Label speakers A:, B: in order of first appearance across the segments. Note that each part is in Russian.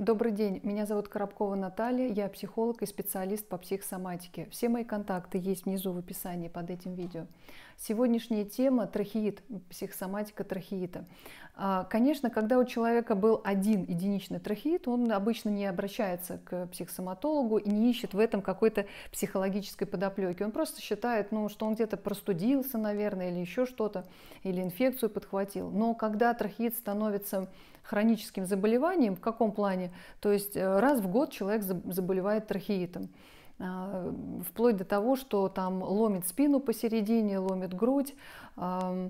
A: Добрый день, меня зовут Коробкова Наталья, я психолог и специалист по психосоматике. Все мои контакты есть внизу в описании под этим видео. Сегодняшняя тема – трахеит, психосоматика трахеита. А, конечно, когда у человека был один единичный трахеит, он обычно не обращается к психосоматологу и не ищет в этом какой-то психологической подоплеки. Он просто считает, ну, что он где-то простудился, наверное, или еще что-то, или инфекцию подхватил. Но когда трахеит становится хроническим заболеванием, в каком плане? То есть э, раз в год человек заболевает трахеитом а, вплоть до того, что там ломит спину посередине, ломит грудь, э,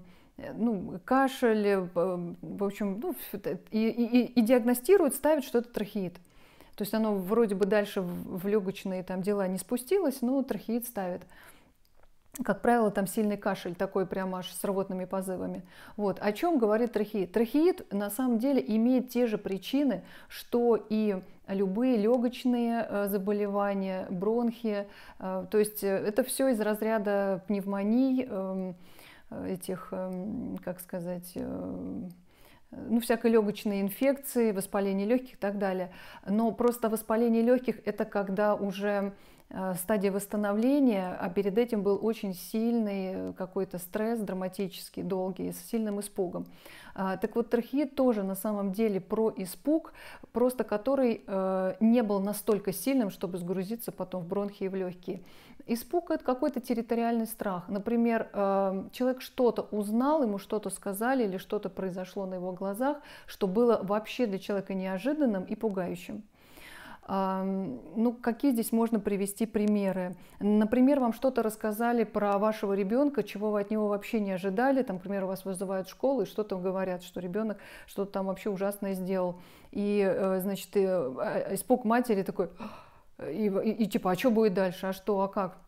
A: ну, кашель, э, в общем, ну, и, и, и диагностируют, ставят, что это трахеит. То есть оно вроде бы дальше в легочные там дела не спустилось, но трахеит ставит как правило, там сильный кашель, такой прям аж с рвотными позывами. Вот. О чем говорит трахеит? Трахеит на самом деле имеет те же причины, что и любые легочные э, заболевания, бронхи. Э, то есть э, это все из разряда пневмоний, эм, этих, эм, как сказать, ну, всякой легочной инфекции, воспаление легких и так далее. Но просто воспаление легких – это когда уже Э, стадия восстановления, а перед этим был очень сильный э, какой-то стресс, драматический, долгий, с сильным испугом. А, так вот, трахеид тоже на самом деле про испуг, просто который э, не был настолько сильным, чтобы сгрузиться потом в бронхи и в легкие. Испуг – это какой-то территориальный страх. Например, человек что-то узнал, ему что-то сказали или что-то произошло на его глазах, что было вообще для человека неожиданным и пугающим. Ну, какие здесь можно привести примеры? Например, вам что-то рассказали про вашего ребенка, чего вы от него вообще не ожидали. Там, например, вас вызывают в школу и что-то говорят, что ребенок что-то там вообще ужасное сделал. И, э, значит, э, испуг матери такой, «А, и, и, и типа, а что будет дальше, а что, а как?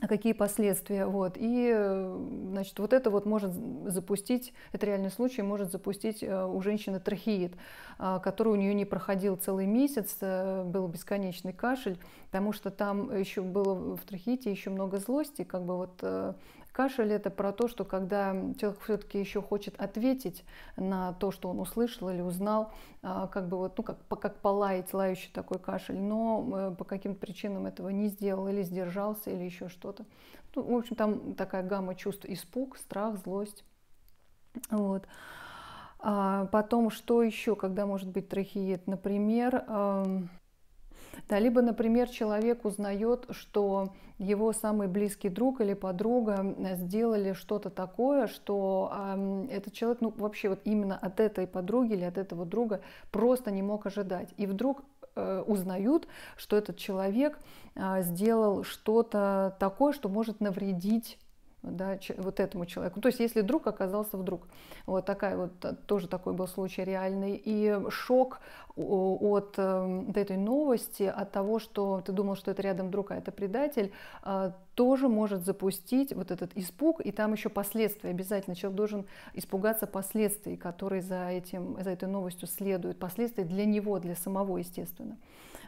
A: А какие последствия. Вот. И э, значит, вот это вот может запустить, это реальный случай, может запустить э, у женщины трахеит, а, который у нее не проходил целый месяц, э, был бесконечный кашель, потому что там еще было в трахеите еще много злости, как бы вот Кашель это про то, что когда человек все-таки еще хочет ответить на то, что он услышал или узнал, а, как бы вот, ну, как, как полаять, лающий такой кашель, но э, по каким-то причинам этого не сделал или сдержался или еще что-то. Ну, в общем, там такая гамма чувств испуг, страх, злость. Вот. А потом, что еще, когда может быть трахеет? Например, да, либо, например, человек узнает, что его самый близкий друг или подруга э, сделали что-то такое, что э, этот человек, ну вообще вот именно от этой подруги или от этого друга просто не мог ожидать. И вдруг э, узнают, что этот человек а, сделал что-то такое, что может навредить да, вот этому человеку. То есть если друг оказался вдруг, вот такая вот э, тоже такой был случай реальный, и шок от, эм, от этой новости, от того, что ты думал, что это рядом друг, а это предатель, а, тоже может запустить вот этот испуг, и там еще последствия. Обязательно человек должен испугаться последствий, которые за, этим, за этой новостью следуют. Последствия для него, для самого, естественно.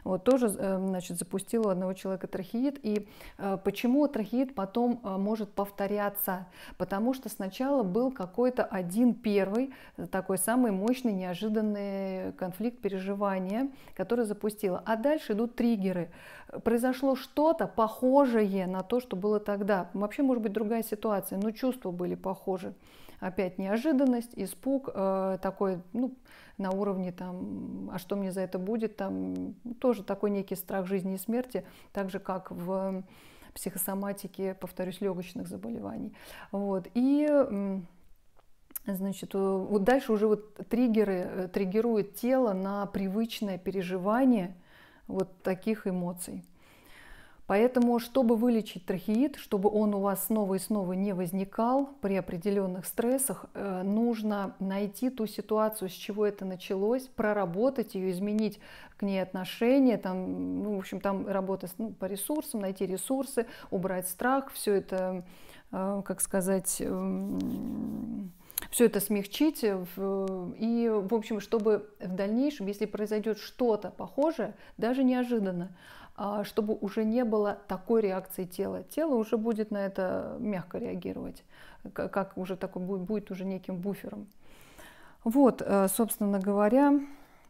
A: Вот тоже, э, значит, запустил у одного человека трахеит. И э, почему трахеит потом э, может повторяться? Потому что сначала был какой-то один первый, такой самый мощный, неожиданный конфликт, переживания переживания, которое запустило. А дальше идут триггеры. Произошло что-то похожее на то, что было тогда. Вообще, может быть, другая ситуация, но чувства были похожи. Опять неожиданность, испуг, э, такой, ну, на уровне там, а что мне за это будет, там тоже такой некий страх жизни и смерти, так же как в психосоматике, повторюсь, легочных заболеваний. Вот. И Значит, э, вот дальше уже вот триггеры э, триггеруют тело на привычное переживание вот таких эмоций. Поэтому, чтобы вылечить трахеид, чтобы он у вас снова и снова не возникал при определенных стрессах, э, нужно найти ту ситуацию, с чего это началось, проработать ее, изменить к ней отношение, там, ну, в общем, там работа ну, по ресурсам, найти ресурсы, убрать страх, все это, как сказать, эм, все это смягчить. Э, и, в общем, чтобы в дальнейшем, если произойдет что-то похожее, даже неожиданно, а, чтобы уже не было такой реакции тела. Тело уже будет на это мягко реагировать, как уже такой будет, будет уже неким буфером. Вот, э, собственно говоря,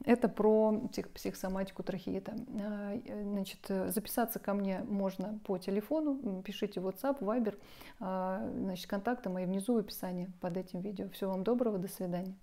A: это про псих психосоматику трахеита. А, э, значит, записаться ко мне можно по телефону, пишите WhatsApp, Viber, а, значит, контакты мои внизу в описании под этим видео. Всего вам доброго, до свидания.